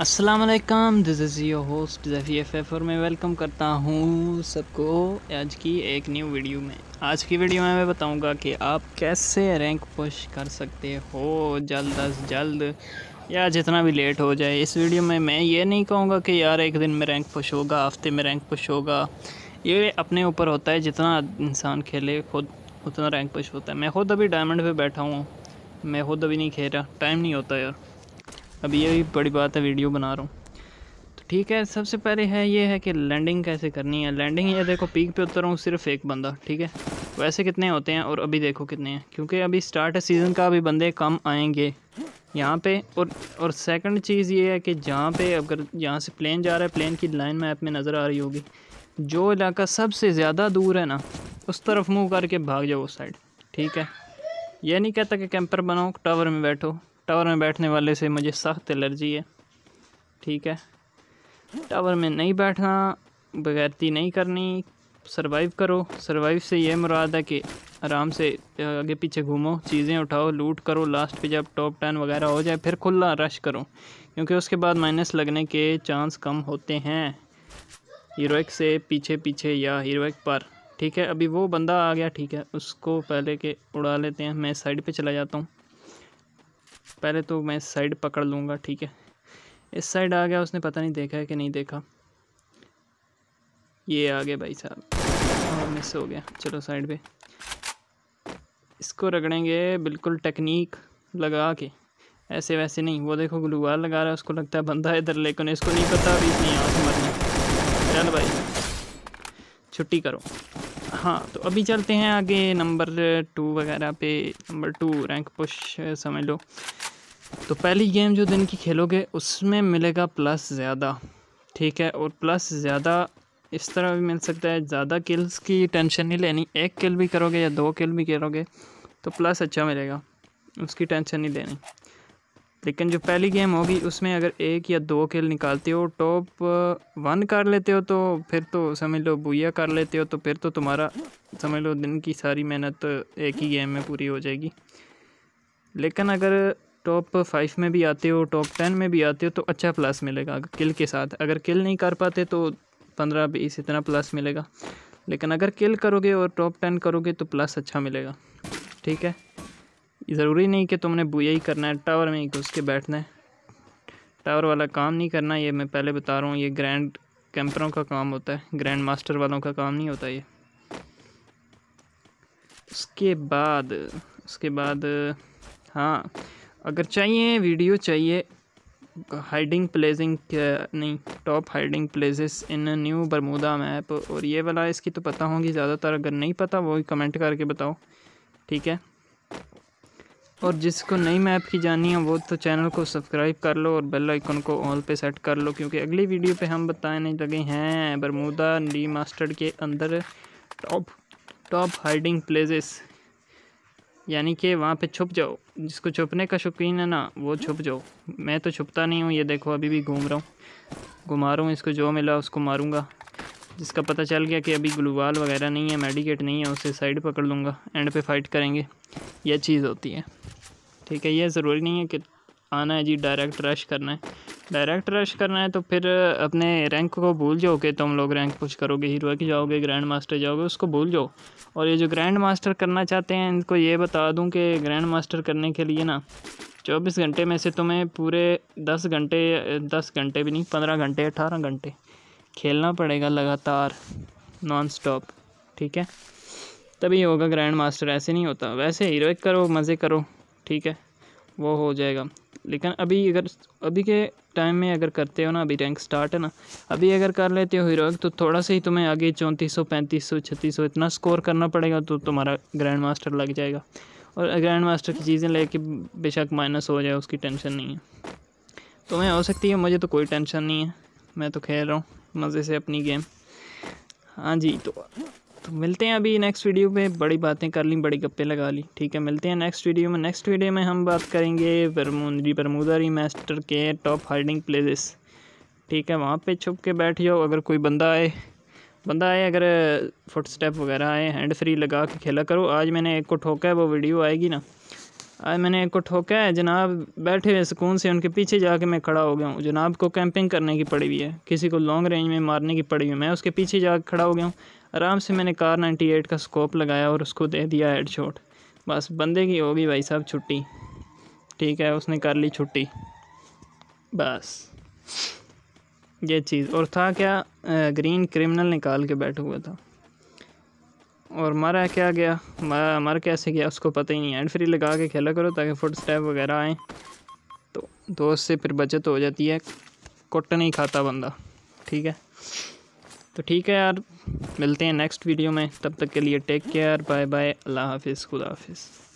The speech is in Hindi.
असलकम this is your host Zafi F F और मैं वेलकम करता हूँ सबको आज की एक न्यू वीडियो में आज की वीडियो में मैं बताऊँगा कि आप कैसे रैंक पुश कर सकते हो जल्द अज जल्द या जितना भी लेट हो जाए इस वीडियो में मैं ये नहीं कहूँगा कि यार एक दिन में रैंक पुश होगा हफ्ते में रैंक पुश होगा ये अपने ऊपर होता है जितना इंसान खेले खुद उतना रैंक पुश होता है मैं खुद अभी डायमंड पर बैठा हूँ मैं खुद अभी नहीं खेल रहा टाइम नहीं होता यार अब ये भी बड़ी बात है वीडियो बना रहा हूँ तो ठीक है सबसे पहले है ये है कि लैंडिंग कैसे करनी है लैंडिंग ये देखो पीक पे उतर रहा हूँ सिर्फ एक बंदा ठीक है वैसे कितने होते हैं और अभी देखो कितने हैं क्योंकि अभी स्टार्ट है सीज़न का अभी बंदे कम आएंगे यहाँ पे और और सेकंड चीज़ ये है कि जहाँ पे अगर यहाँ से प्लेन जा रहा है प्लेन की लाइन मैप में नज़र आ रही होगी जो इलाका सबसे ज़्यादा दूर है ना उस तरफ मुँह करके भाग जाओ उस साइड ठीक है यह नहीं कहता कि कैंपर बनाओ टावर में बैठो टावर में बैठने वाले से मुझे सख्त एलर्जी है ठीक है टावर में नहीं बैठना बगैरती नहीं करनी सरवाइव करो सरवाइव से यह मुराद है कि आराम से आगे पीछे घूमो चीज़ें उठाओ लूट करो लास्ट पे जब टॉप टेन वगैरह हो जाए फिर खुला रश करो क्योंकि उसके बाद माइनस लगने के चांस कम होते हैं हीरोइक से पीछे पीछे या हीरोइक पर ठीक है अभी वो बंदा आ गया ठीक है उसको पहले के उड़ा लेते हैं मैं साइड पे चला जाता हूँ पहले तो मैं साइड पकड़ लूँगा ठीक है इस साइड आ गया उसने पता नहीं देखा है कि नहीं देखा ये आ गया भाई साहब मिस हो गया चलो साइड पे इसको रगड़ेंगे बिल्कुल टेक्निक लगा के ऐसे वैसे नहीं वो देखो ग्लूवार लगा रहा है उसको लगता है बंदा इधर लेकिन इसको नहीं पता अभी इतनी आँख मरनी चल भाई छुट्टी करो हाँ तो अभी चलते हैं आगे नंबर टू वगैरह पे नंबर टू रैंक पुश समझ लो तो पहली गेम जो दिन की खेलोगे उसमें मिलेगा प्लस ज़्यादा ठीक है और प्लस ज़्यादा इस तरह भी मिल सकता है ज़्यादा किल्स की टेंशन नहीं लेनी एक किल भी करोगे या दो किल भी करोगे तो प्लस अच्छा मिलेगा उसकी टेंशन नहीं लेनी लेकिन जो पहली गेम होगी उसमें अगर एक या दो किल निकालते हो टॉप वन कर लेते हो तो फिर तो समझ लो बुया कर लेते हो तो फिर तो तुम्हारा समझ लो दिन की सारी मेहनत एक ही गेम में पूरी हो जाएगी लेकिन अगर टॉप फाइव में भी आते हो टॉप टेन में भी आते हो तो अच्छा प्लस मिलेगा किल के साथ अगर किल नहीं कर पाते तो पंद्रह बीस इतना प्लस मिलेगा लेकिन अगर किल करोगे और टॉप टेन करोगे तो प्लस अच्छा मिलेगा ठीक है ज़रूरी नहीं कि तुमने बुआ ही करना है टावर में ही घुस के बैठना है टावर वाला काम नहीं करना ये मैं पहले बता रहा हूँ ये ग्रैंड कैंपरों का काम होता है ग्रैंड मास्टर वालों का काम नहीं होता ये उसके बाद उसके बाद हाँ अगर चाहिए वीडियो चाहिए हाइडिंग प्लेसिंग नहीं top hiding places in new Bermuda map और ये वाला इसकी तो पता होगी ज़्यादातर अगर नहीं पता वो कमेंट करके बताओ ठीक है और जिसको नई मैप की जानी है वो तो चैनल को सब्सक्राइब कर लो और बेल आइकन को ऑल पे सेट कर लो क्योंकि अगली वीडियो पे हम बताने लगे हैं बरमूदा डी मास्टर्ड के अंदर टॉप टॉप हाइडिंग प्लेसेस यानी कि वहाँ पे छुप जाओ जिसको छुपने का शौकीन है ना वो छुप जाओ मैं तो छुपता नहीं हूँ ये देखो अभी भी घूम रहा हूँ घुमा रहा हूँ इसको जो मिला उसको मारूंगा जिसका पता चल गया कि अभी ग्लूवाल वगैरह नहीं है मेडिकेट नहीं है उसे साइड पकड़ लूँगा एंड पे फाइट करेंगे यह चीज़ होती है ठीक है यह ज़रूरी नहीं है कि आना है जी डायरेक्ट रश करना है डायरेक्ट रश करना है तो फिर अपने रैंक को भूल जाओ कि तुम लोग रैंक पुश करोगे हीरो की जाओगे ग्रैंड मास्टर जाओगे उसको भूल जाओ और ये जो ग्रैंड मास्टर करना चाहते हैं इनको ये बता दूं कि ग्रैंड मास्टर करने के लिए ना चौबीस घंटे में से तुम्हें पूरे दस घंटे दस घंटे भी नहीं पंद्रह घंटे अठारह घंटे खेलना पड़ेगा लगातार नॉन स्टॉप ठीक है तभी होगा ग्रैंड मास्टर ऐसे नहीं होता वैसे हीरोइक करो मज़े करो ठीक है वो हो जाएगा लेकिन अभी अगर अभी के टाइम में अगर करते हो ना अभी रैंक स्टार्ट है ना अभी अगर कर लेते हो हीरोइक तो थोड़ा सा ही तुम्हें आगे चौंतीस सौ पैंतीस सौ छत्तीस सौ इतना स्कोर करना पड़ेगा तो तुम्हारा ग्रैंड मास्टर लग जाएगा और ग्रैंड मास्टर की चीज़ें लेके बेशक माइनस हो जाए उसकी टेंशन नहीं है तुम्हें हो सकती है मुझे तो कोई टेंशन नहीं है मैं तो खेल रहा हूँ मज़े से अपनी गेम हाँ जी तो तो मिलते हैं अभी नेक्स्ट वीडियो में बड़ी बातें कर ली बड़ी गप्पे लगा ली ठीक है मिलते हैं नेक्स्ट वीडियो में नेक्स्ट वीडियो में हम बात करेंगे परमुंदरी परमुदा रीमेस्टर के टॉप हाइडिंग प्लेसेस ठीक है वहाँ पे छुप के बैठ जाओ अगर कोई बंदा आए बंदा आए अगर फुट स्टेप वगैरह आए हैंड फ्री लगा के खेला करो आज मैंने एक को ठोका है वो वीडियो आएगी ना आज मैंने एक को ठोका है जनाब बैठे हुए सुकून से उनके पीछे जाके मैं खड़ा हो गया हूँ जनाब को कैंपिंग करने की पड़ी हुई है किसी को लॉन्ग रेंज में मारने की पड़ी हुई है मैं उसके पीछे जा खड़ा हो गया हूँ आराम से मैंने कार 98 का स्कोप लगाया और उसको दे दिया हेड शॉट बस बंदे की होगी भाई साहब छुट्टी ठीक है उसने कर ली छुट्टी बस ये चीज़ और था क्या ग्रीन क्रिमिनल निकाल के बैठा हुआ था और मारा क्या गया मारा मर कैसे गया उसको पता ही नहीं हैंड फ्री लगा के खेला करो ताकि फुट स्टेप वगैरह आए तो दोस्त से फिर बचत हो जाती है कुट नहीं खाता बंदा ठीक है तो ठीक है यार मिलते हैं नेक्स्ट वीडियो में तब तक के लिए take care bye bye Allah हाफिज़ खुदा हाफिज़